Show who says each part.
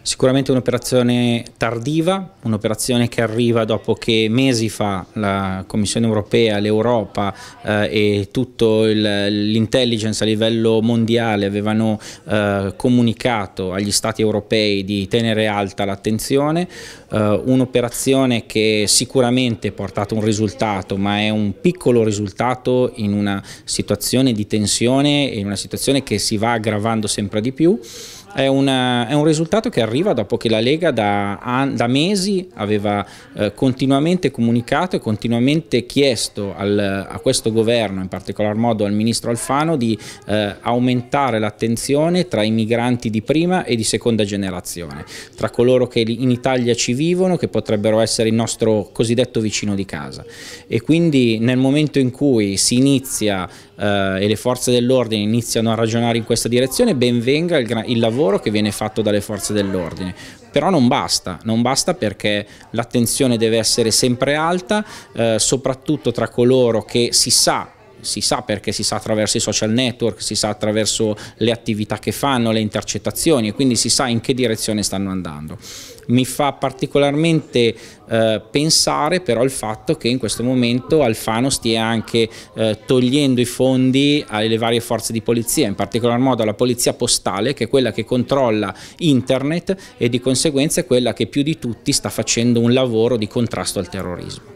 Speaker 1: Sicuramente un'operazione tardiva, un'operazione che arriva dopo che mesi fa la Commissione europea, l'Europa eh, e tutto l'intelligence a livello mondiale avevano eh, comunicato agli stati europei di tenere alta l'attenzione, eh, un'operazione che sicuramente ha portato un risultato, ma è un piccolo risultato in una situazione di tensione, in una situazione che si va aggravando sempre di più è, una, è, un risultato che arriva dopo che la Lega da, da mesi aveva eh, continuamente comunicato e continuamente chiesto al, a questo governo, in particolar modo al ministro Alfano, di eh, aumentare l'attenzione tra i migranti di prima e di seconda generazione, tra coloro che in Italia ci vivono, che potrebbero essere il nostro cosiddetto vicino di casa. E quindi nel momento in cui si inizia eh, e le forze dell'ordine iniziano a ragionare in questa direzione, benvenga il, il lavoro lavoro che viene fatto dalle forze dell'ordine. Però non basta, non basta perché l'attenzione deve essere sempre alta, eh, soprattutto tra coloro che si sa si sa perché si sa attraverso i social network, si sa attraverso le attività che fanno, le intercettazioni e quindi si sa in che direzione stanno andando. Mi fa particolarmente eh, pensare però il fatto che in questo momento Alfano stia anche eh, togliendo i fondi alle varie forze di polizia, in particolar modo alla polizia postale che è quella che controlla internet e di conseguenza è quella che più di tutti sta facendo un lavoro di contrasto al terrorismo.